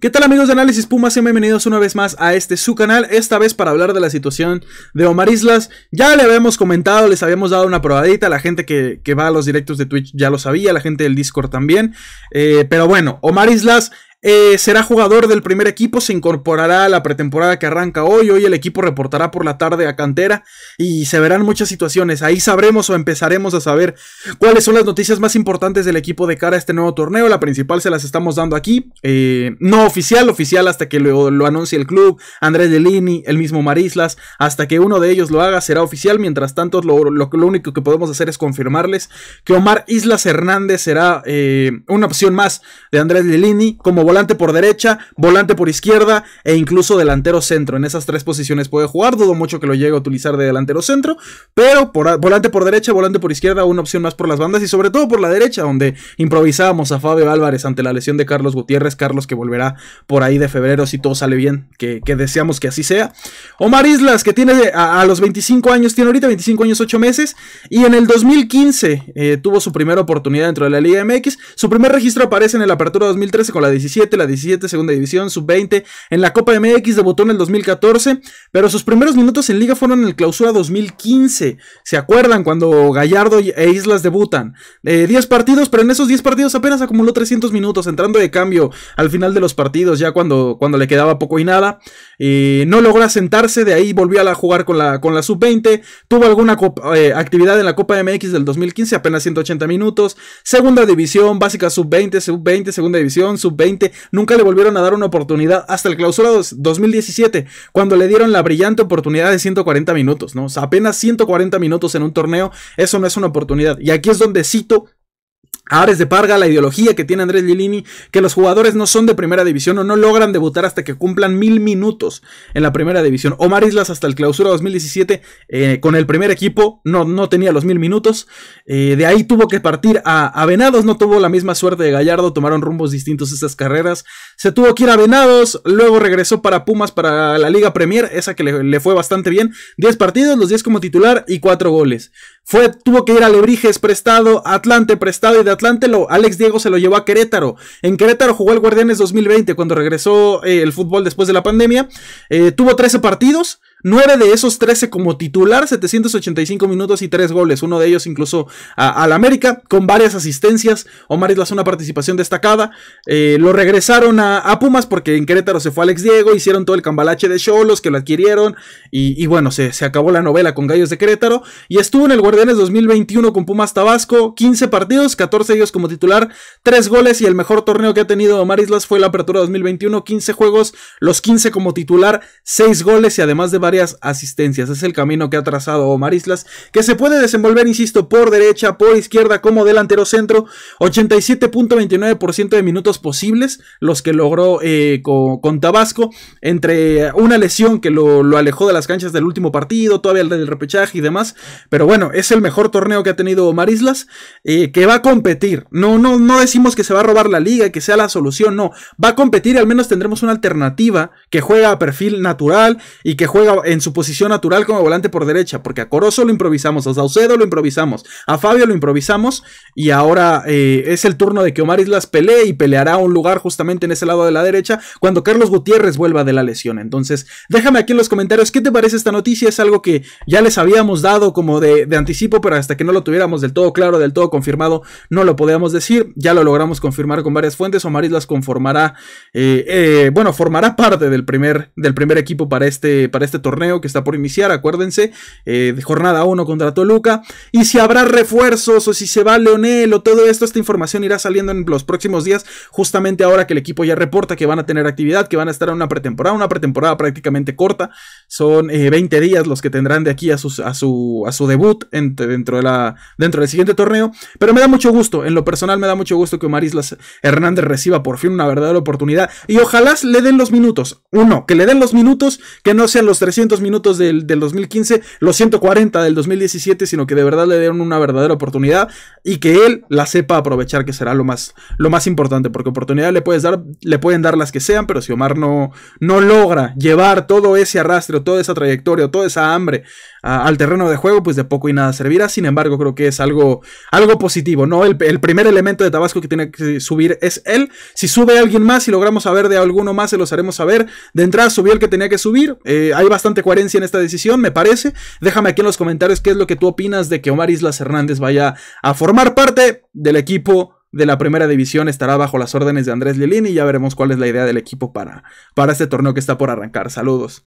¿Qué tal amigos de Análisis Pumas? Bienvenidos una vez más a este su canal, esta vez para hablar de la situación de Omar Islas. Ya le habíamos comentado, les habíamos dado una probadita, la gente que, que va a los directos de Twitch ya lo sabía, la gente del Discord también. Eh, pero bueno, Omar Islas eh, será jugador del primer equipo, se incorporará a la pretemporada que arranca hoy. Hoy el equipo reportará por la tarde a cantera y se verán muchas situaciones. Ahí sabremos o empezaremos a saber cuáles son las noticias más importantes del equipo de cara a este nuevo torneo. La principal se las estamos dando aquí. Eh, no oficial, oficial hasta que lo, anuncie el club, Andrés Delini, el mismo Islas Hasta que uno de ellos lo haga será oficial. Mientras tanto, lo, único que podemos hacer es confirmarles que Omar Islas Hernández será eh, una opción más de Andrés Delini como volante por derecha, volante por izquierda e incluso delantero centro. En esas tres posiciones puede jugar, dudo mucho que lo llegue a utilizar de delantero centro, pero por, volante por derecha, volante por izquierda, una opción más por las bandas y sobre todo por la derecha, donde improvisábamos a Fabio Álvarez ante la lesión de Carlos Gutiérrez, Carlos que volverá por ahí de febrero si todo sale bien, que, deseamos que así sea. Omar Islas, que tiene a, los 25 años, tiene ahorita 25 años 8 meses, y en el 2015 eh, tuvo su primera oportunidad dentro de la Liga MX, su primer registro aparece en el Apertura 2013 con la 17 la 17, segunda división, sub-20. En la Copa MX debutó en el 2014, pero sus primeros minutos en liga fueron en el clausura 2015. ¿Se acuerdan cuando Gallardo e Islas debutan? 10 eh, partidos, pero en esos 10 partidos apenas acumuló 300 minutos, entrando de cambio al final de los partidos, ya cuando, cuando le quedaba poco y nada. Y no logró asentarse, de ahí volvió a jugar con la, con la sub-20. Tuvo alguna eh, actividad en la Copa MX del 2015, apenas 180 minutos. Segunda división, básica sub-20, sub-20, segunda división, sub-20 nunca le volvieron a dar una oportunidad hasta el clausura 2017, cuando le dieron la brillante oportunidad de 140 minutos, ¿no? O sea, apenas 140 minutos en un torneo, eso no es una oportunidad. Y aquí es donde cito Ares de Parga, la ideología que tiene Andrés Lilini, que los jugadores no son de primera división o no logran debutar hasta que cumplan mil minutos en la primera división. Omar Islas hasta el clausura 2017 eh, con el primer equipo no, no tenía los mil minutos. Eh, de ahí tuvo que partir a, Avenados, Venados, no tuvo la misma suerte de Gallardo, tomaron rumbos distintos estas carreras. Se tuvo que ir a Venados, luego regresó para Pumas para la Liga Premier, esa que le, le fue bastante bien. 10 partidos, los 10 como titular y 4 goles. Fue, tuvo que ir a Lebrijes prestado, Atlante prestado y de Atlante lo, Alex Diego se lo llevó a Querétaro. En Querétaro jugó el Guardianes 2020 cuando regresó eh, el fútbol después de la pandemia. Eh, tuvo 13 partidos, 9 de esos 13 como titular, 785 minutos y 3 goles, uno de ellos incluso al América, con varias asistencias. Omar Islas una participación destacada. Eh, lo regresaron a, Pumas porque en Querétaro se fue Alex Diego, hicieron todo el cambalache de Cholos que lo adquirieron y, bueno, se, acabó la novela con Gallos de Querétaro. Y estuvo en el Guardianes 2021 con Pumas Tabasco, 15 partidos, 14 ellos como titular, 3 goles y el mejor torneo que ha tenido Omar Islas fue la Apertura 2021, 15 juegos, los 15 como titular, 6 goles y además de varias asistencias. Es el camino que ha trazado Omar Islas, que se puede desenvolver, insisto, por derecha, por izquierda, como delantero centro. 87.29% de minutos posibles, los que logró eh, con, Tabasco, entre una lesión que lo, alejó de las canchas del último partido, todavía el del repechaje y demás. Pero bueno, es el mejor torneo que ha tenido Omar Islas, eh, que va a competir. No, no, no decimos que se va a robar la liga y que sea la solución, no. Va a competir y al menos tendremos una alternativa que juega a perfil natural y que juega en su posición natural como volante por derecha, porque a Corozo lo improvisamos, a Saucedo lo improvisamos, a Fabio lo improvisamos y ahora eh, es el turno de que Omar Islas pelee y peleará un lugar justamente en ese lado de la derecha cuando Carlos Gutiérrez vuelva de la lesión. Entonces, déjame aquí en los comentarios qué te parece esta noticia, es algo que ya les habíamos dado como de, anticipo, pero hasta que no lo tuviéramos del todo claro, del todo confirmado, no lo podíamos decir, ya lo logramos confirmar con varias fuentes, Omar Islas conformará, eh, eh, bueno, formará parte del primer, del primer equipo para este, para este torneo torneo que está por iniciar, acuérdense, eh, de jornada 1 contra Toluca, y si habrá refuerzos o si se va Leonel o todo esto, esta información irá saliendo en los próximos días, justamente ahora que el equipo ya reporta que van a tener actividad, que van a estar en una pretemporada, una pretemporada prácticamente corta, son 20 eh, días los que tendrán de aquí a, sus, a, su, a su debut entre dentro, de la, dentro del siguiente torneo, pero me da mucho gusto, en lo personal me da mucho gusto que Omar Hernández reciba por fin una verdadera oportunidad y ojalá le den los minutos, uno, que le den los minutos, que no sean los 300 minutos del, 2015, los 140 del 2017, sino que de verdad le dieron una verdadera oportunidad y que él la sepa aprovechar, que será lo más, lo más importante, porque oportunidad le puedes dar, le pueden dar las que sean, pero si Omar no, no logra llevar todo ese arrastre, toda esa trayectoria, toda esa hambre al terreno de juego, pues de poco y nada servirá. Sin embargo, creo que es algo, algo positivo, ¿no? El, primer elemento de Tabasco que tiene que subir es él. Si sube alguien más, si logramos saber de alguno más, se los haremos saber. De entrada subió el que tenía que subir. Eh, hay bastante coherencia en esta decisión, me parece. Déjame aquí en los comentarios qué es lo que tú opinas de que Omar Islas Hernández vaya a formar parte del equipo de la primera división estará bajo las órdenes de Andrés Lelini y ya veremos cuál es la idea del equipo para, para este torneo que está por arrancar. Saludos.